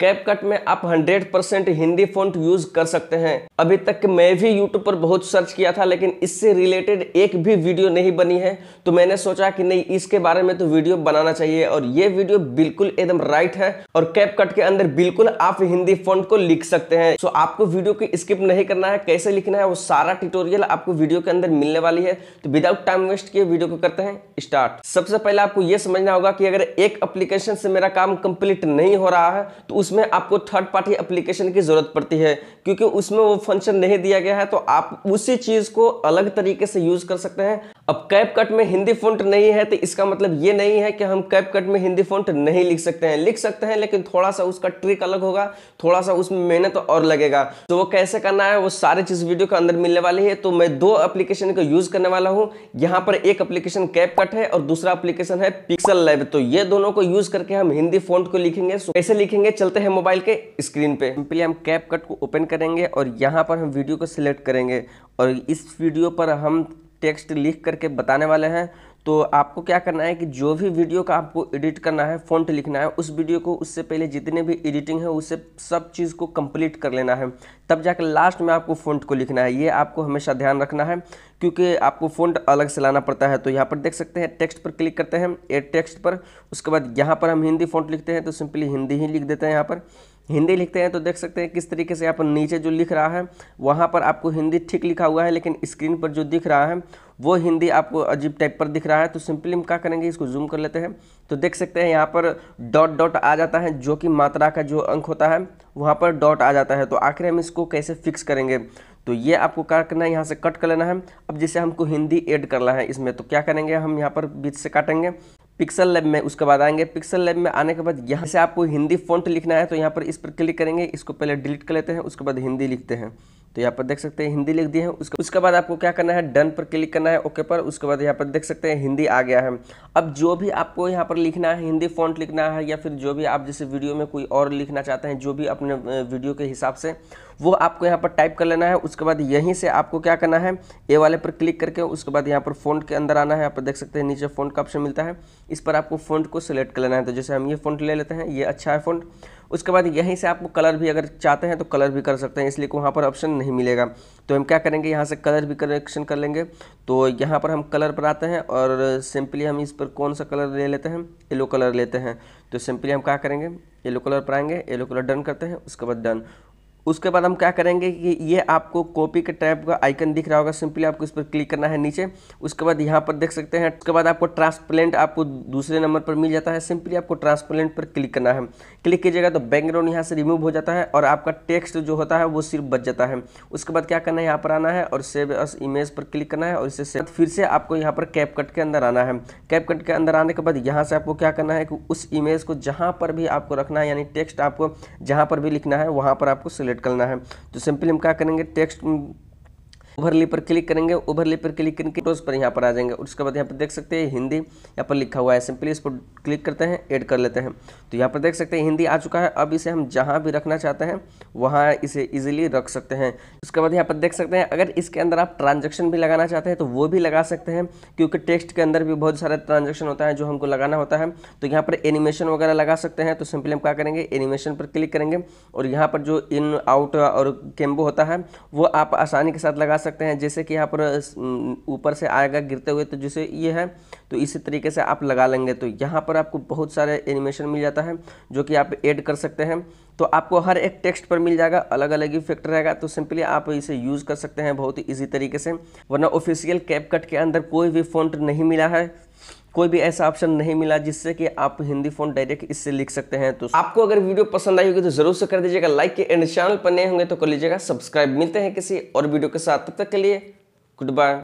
cap cut में आप 100 percent Hindi font use कर सकते हैं अभी तक मैं भी यूट्यूब पर बहुत सर्च किया था लेकिन इससे रिलेटेड एक भी वीडियो नहीं बनी है तो मैंने सोचा कि नहीं इसके बारे में तो वीडियो बनाना चाहिए और ये वीडियो बिल्कुल एकदम राइट है और कैप कट के अंदर बिल्कुल आप हिंदी फॉन्ट को लिख सकते हैं सो आपको वीडियो को स्किप नहीं करना है कैसे लिखना है वो सारा ट्यूटोरियल आपको वीडियो के अंदर मिलने वाली है तो विदाउट टाइम वेस्ट किए वीडियो को करते हैं स्टार्ट सबसे पहले आपको यह समझना होगा कि अगर एक अप्लीकेशन से मेरा काम कंप्लीट नहीं हो रहा है तो उसमें आपको थर्ड पार्टी एप्लीकेशन की ज़रूरत पड़ती है क्योंकि उसमें वो फंक्शन नहीं दिया गया है तो आप उसी चीज़ को अलग तरीके से यूज़ कर सकते हैं अब कैप कट में हिंदी फॉन्ट नहीं है तो इसका मतलब ये नहीं है कि हम कैप कट में हिंदी फॉन्ट नहीं लिख सकते हैं लिख सकते हैं लेकिन थोड़ा सा उसका ट्रिक अलग होगा थोड़ा सा उसमें मेहनत तो और लगेगा तो वो कैसे करना है वो सारे चीज़ वीडियो के अंदर मिलने वाली है तो मैं दो एप्लीकेशन का यूज़ करने वाला हूँ यहाँ पर एक अप्लीकेशन कैप कट है और दूसरा अप्लीकेशन है पिक्सल लाइव तो ये दोनों को यूज़ करके हम हिंदी फॉन्ट को लिखेंगे कैसे लिखेंगे चलते हैं मोबाइल के स्क्रीन पे सिंपली हम कैप कट को ओपन करेंगे और यहाँ पर हम वीडियो को सिलेक्ट करेंगे और इस वीडियो पर हम टेक्स्ट लिख करके बताने वाले हैं तो आपको क्या करना है कि जो भी वीडियो का आपको एडिट करना है फ़ॉन्ट लिखना है उस वीडियो को उससे पहले जितने भी एडिटिंग है उससे सब चीज़ को कंप्लीट कर लेना है तब जाकर लास्ट में आपको फ़ॉन्ट को लिखना है ये आपको हमेशा ध्यान रखना है क्योंकि आपको फ़ॉन्ट अलग से लाना पड़ता है तो यहाँ पर देख सकते हैं टेक्स्ट पर क्लिक करते हैं एड टेक्स्ट पर उसके बाद यहाँ पर हम हिंदी फ़ॉन्ट लिखते हैं तो सिंपली हिंदी ही लिख देते हैं यहाँ पर हिंदी लिखते हैं तो देख सकते हैं किस तरीके से आप नीचे जो लिख रहा है वहाँ पर आपको हिंदी ठीक लिखा हुआ है लेकिन स्क्रीन पर जो दिख रहा है वो हिंदी आपको अजीब टाइप पर दिख रहा है तो सिंपली हम क्या करेंगे इसको जूम कर लेते हैं तो देख सकते हैं यहाँ पर डॉट डॉट आ जाता है जो कि मात्रा का जो अंक होता है वहाँ पर डॉट आ जाता है तो आखिर हम इसको कैसे फिक्स करेंगे तो ये आपको क्या करना है यहाँ से कट कर लेना है अब जैसे हमको हिंदी एड करना है इसमें तो क्या करेंगे हम यहाँ पर बीच से काटेंगे पिक्सल लैब में उसके बाद आएंगे पिक्सल लैब में आने के बाद यहाँ से आपको हिंदी फ़ॉन्ट लिखना है तो यहाँ पर इस पर क्लिक करेंगे इसको पहले डिलीट कर लेते हैं उसके बाद हिंदी लिखते हैं तो यहाँ पर देख सकते हैं हिंदी लिख दिए हैं उसके उसके बाद आपको क्या करना है डन पर क्लिक करना है ओके पर उसके बाद यहाँ पर देख सकते हैं हिंदी आ गया है अब जो भी आपको यहाँ पर लिखना है हिंदी फॉन्ट लिखना है या फिर जो भी आप जैसे वीडियो में कोई और लिखना चाहते हैं जो भी अपने वीडियो के हिसाब से वो आपको यहाँ पर टाइप कर लेना है उसके बाद यहीं से आपको क्या करना है ए वाले पर क्लिक करके उसके बाद यहाँ पर फोन के अंदर आना है यहाँ पर देख सकते हैं नीचे फोन का ऑप्शन मिलता है इस पर आपको फोन को सिलेक्ट कर लेना है तो जैसे हम ये फोन ले लेते हैं ये अच्छा है फ़ोन उसके बाद यहीं से आपको कलर भी अगर चाहते हैं तो कलर भी कर सकते हैं इसलिए वहाँ पर ऑप्शन नहीं मिलेगा तो हम क्या करेंगे यहाँ से कलर भी करेक्शन कर लेंगे तो यहाँ पर हम कलर पर आते हैं और सिंपली हम इस पर कौन सा कलर ले लेते हैं येलो कलर लेते हैं तो सिंपली हम क्या करेंगे येलो कलर पर आएंगे येलो कलर डन करते हैं उसके बाद डन उसके बाद हम क्या करेंगे कि ये आपको कॉपी के टाइप का आइकन दिख रहा होगा सिंपली आपको इस पर क्लिक करना है नीचे उसके बाद यहाँ पर देख सकते हैं उसके बाद आपको ट्रांसप्लेंट आपको दूसरे नंबर पर मिल जाता है सिंपली आपको ट्रांसप्लेंट पर क्लिक करना है क्लिक कीजिएगा तो बैकग्राउंड यहाँ से रिमूव हो जाता है और आपका टेक्स्ट जो होता है वो सिर्फ बच जाता है उसके बाद क्या करना है यहाँ पर आना है और सेव एस इमेज पर क्लिक करना है और इसे सेव फिर से आपको यहाँ पर कैप कट के अंदर आना है कैप कट के अंदर आने के बाद यहाँ से आपको क्या करना है कि उस इमेज को जहाँ पर भी आपको रखना है यानी टेक्स्ट आपको जहाँ पर भी लिखना है वहाँ पर आपको सिलेक्ट कैलकुलेट करना है तो सिंपली हम क्या करेंगे टेक्स्ट ओवरली पर क्लिक करेंगे ओवरली पर क्लिक करके फोटोज पर यहाँ पर आ जाएंगे उसके बाद यहाँ पर देख सकते हैं हिंदी यहाँ पर लिखा हुआ है सिंपली इस पर क्लिक करते हैं ऐड कर लेते हैं तो यहाँ पर देख सकते हैं हिंदी आ चुका है अब इसे हम जहाँ भी रखना चाहते हैं वहाँ इसे ईजिली रख सकते हैं उसके बाद यहाँ पर देख सकते हैं अगर इसके अंदर आप ट्रांजेक्शन भी लगाना चाहते हैं तो वो भी लगा सकते हैं क्योंकि टेक्स्ट के अंदर भी बहुत सारा ट्रांजेक्शन होता है जो हमको लगाना होता है तो यहाँ पर एनिमेशन वगैरह लगा सकते हैं तो सिंपली हम क्या करेंगे एनिमेशन पर क्लिक करेंगे और यहाँ पर जो इन आउट और केम्बो होता है वो आप आसानी के साथ लगा सकते हैं जैसे कि यहाँ पर ऊपर से आएगा गिरते हुए तो जैसे ये है तो इसी तरीके से आप लगा लेंगे तो यहाँ पर आपको बहुत सारे एनिमेशन मिल जाता है जो कि आप ऐड कर सकते हैं तो आपको हर एक टेक्स्ट पर मिल जाएगा अलग अलग इफेक्ट रहेगा तो सिंपली आप इसे यूज़ कर सकते हैं बहुत ही ईजी तरीके से वरना ऑफिशियल कट के अंदर कोई भी फ़ॉन्ट नहीं मिला है कोई भी ऐसा ऑप्शन नहीं मिला जिससे कि आप हिंदी फोन डायरेक्ट इससे लिख सकते हैं तो आपको अगर वीडियो पसंद आई होगी तो जरूर से कर दीजिएगा लाइक के एंड चैनल पर नए होंगे तो कर लीजिएगा सब्सक्राइब मिलते हैं किसी और वीडियो के साथ तब तक के लिए गुड बाय